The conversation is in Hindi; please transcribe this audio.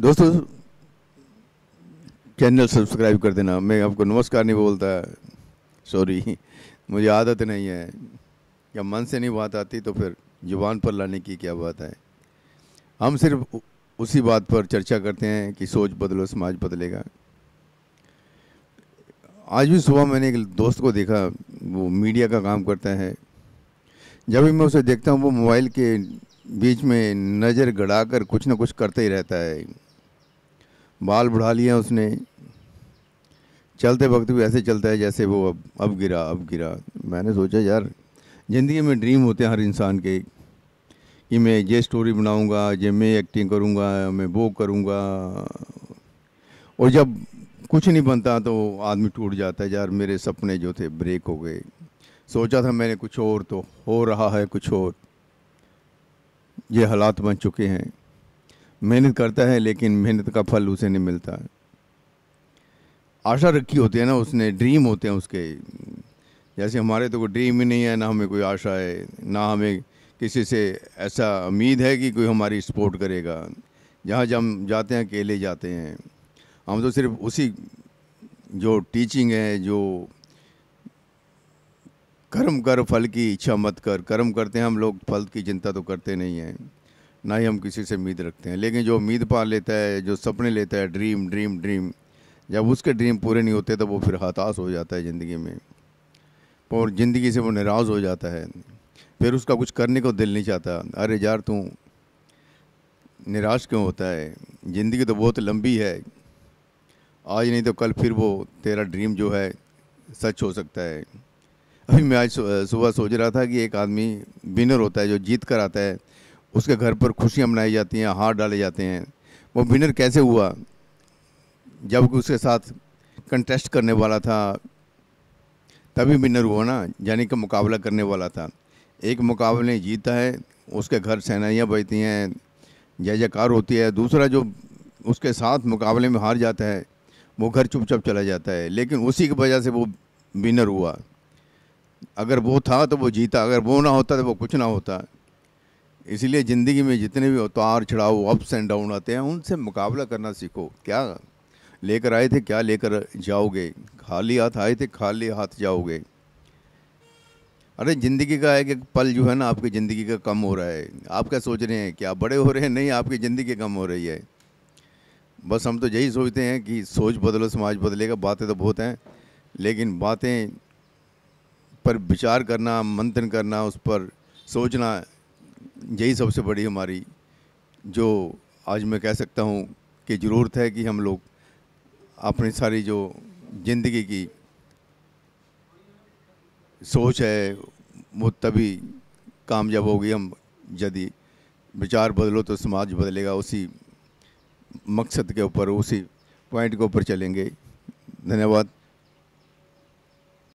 दोस्तों चैनल सब्सक्राइब कर देना मैं आपको नमस्कार नहीं बोलता सॉरी मुझे आदत नहीं है या मन से नहीं बात आती तो फिर जुबान पर लाने की क्या बात है हम सिर्फ उसी बात पर चर्चा करते हैं कि सोच बदलो समाज बदलेगा आज भी सुबह मैंने एक दोस्त को देखा वो मीडिया का काम करता है जब भी मैं उसे देखता हूँ वो मोबाइल के बीच में नज़र गड़ा कर कुछ ना कुछ करते ही रहता है बाल बढ़ा लिया उसने चलते वक्त भी ऐसे चलता है जैसे वो अब अब गिरा अब गिरा मैंने सोचा यार ज़िंदगी में ड्रीम होते हैं हर इंसान के कि मैं ये स्टोरी बनाऊंगा ये मैं एक्टिंग करूंगा मैं वो करूंगा और जब कुछ नहीं बनता तो आदमी टूट जाता है यार मेरे सपने जो थे ब्रेक हो गए सोचा था मैंने कुछ और तो हो रहा है कुछ और ये हालात बन चुके हैं मेहनत करता है लेकिन मेहनत का फल उसे नहीं मिलता आशा रखी होती है ना उसने ड्रीम होते हैं उसके जैसे हमारे तो कोई ड्रीम ही नहीं है ना हमें कोई आशा है ना हमें किसी से ऐसा उम्मीद है कि कोई हमारी सपोर्ट करेगा जहाँ जब हम जाते हैं अकेले जाते हैं हम तो सिर्फ उसी जो टीचिंग है जो कर्म कर फल की इच्छा मत कर कर्म करते हैं हम लोग फल की चिंता तो करते नहीं हैं ना ही हम किसी से उम्मीद रखते हैं लेकिन जो उम्मीद पा लेता है जो सपने लेता है ड्रीम ड्रीम ड्रीम जब उसके ड्रीम पूरे नहीं होते तो वो फिर हताश हो जाता है ज़िंदगी में और ज़िंदगी से वो नाराज़ हो जाता है फिर उसका कुछ करने को दिल नहीं चाहता अरे यार तू निराश क्यों होता है ज़िंदगी तो बहुत लंबी है आज नहीं तो कल फिर वो तेरा ड्रीम जो है सच हो सकता है अभी मैं आज सुबह सोच रहा था कि एक आदमी विनर होता है जो जीत कर आता है उसके घर पर खुशियाँ मनाई जाती हैं हार डाले जाते हैं वो विनर कैसे हुआ जबकि उसके साथ कंटेस्ट करने वाला था तभी विनर हुआ ना यानी कि मुकाबला करने वाला था एक मुकाबले जीता है उसके घर सेनाइयाँ बजती हैं जय जयकार होती है दूसरा जो उसके साथ मुकाबले में हार जाता है वो घर चुपचाप चला जाता है लेकिन उसी की वजह से वो विनर हुआ अगर वो था तो वो जीता अगर वो ना होता तो वो कुछ ना होता इसीलिए ज़िंदगी में जितने भी उतार चढ़ाव अप्स एंड डाउन आते हैं उनसे मुकाबला करना सीखो क्या लेकर आए थे क्या लेकर जाओगे खाली हाथ आए थे खाली हाथ जाओगे अरे ज़िंदगी का एक एक पल जो है ना आपकी ज़िंदगी का कम हो रहा है आप क्या सोच रहे हैं कि आप बड़े हो रहे हैं नहीं आपकी ज़िंदगी कम हो रही है बस हम तो यही सोचते हैं कि सोच बदलो समाज बदलेगा बातें तो बहुत हैं लेकिन बातें पर विचार करना मंथन करना उस पर सोचना यही सबसे बड़ी हमारी जो आज मैं कह सकता हूँ कि ज़रूरत है कि हम लोग अपनी सारी जो ज़िंदगी की सोच है वो तभी कामयाब होगी हम यदि विचार बदलो तो समाज बदलेगा उसी मकसद के ऊपर उसी पॉइंट के ऊपर चलेंगे धन्यवाद